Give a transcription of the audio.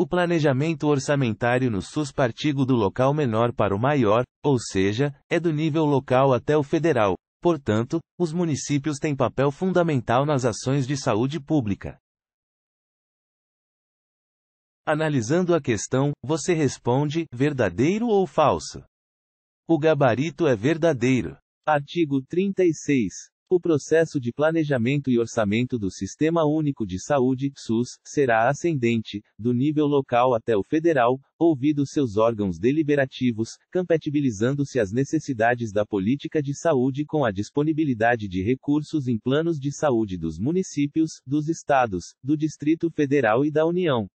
O planejamento orçamentário no SUS partigo do local menor para o maior, ou seja, é do nível local até o federal. Portanto, os municípios têm papel fundamental nas ações de saúde pública. Analisando a questão, você responde: verdadeiro ou falso? O gabarito é verdadeiro. Artigo 36. O processo de planejamento e orçamento do Sistema Único de Saúde, SUS, será ascendente, do nível local até o federal, ouvido seus órgãos deliberativos, compatibilizando-se as necessidades da política de saúde com a disponibilidade de recursos em planos de saúde dos municípios, dos estados, do Distrito Federal e da União.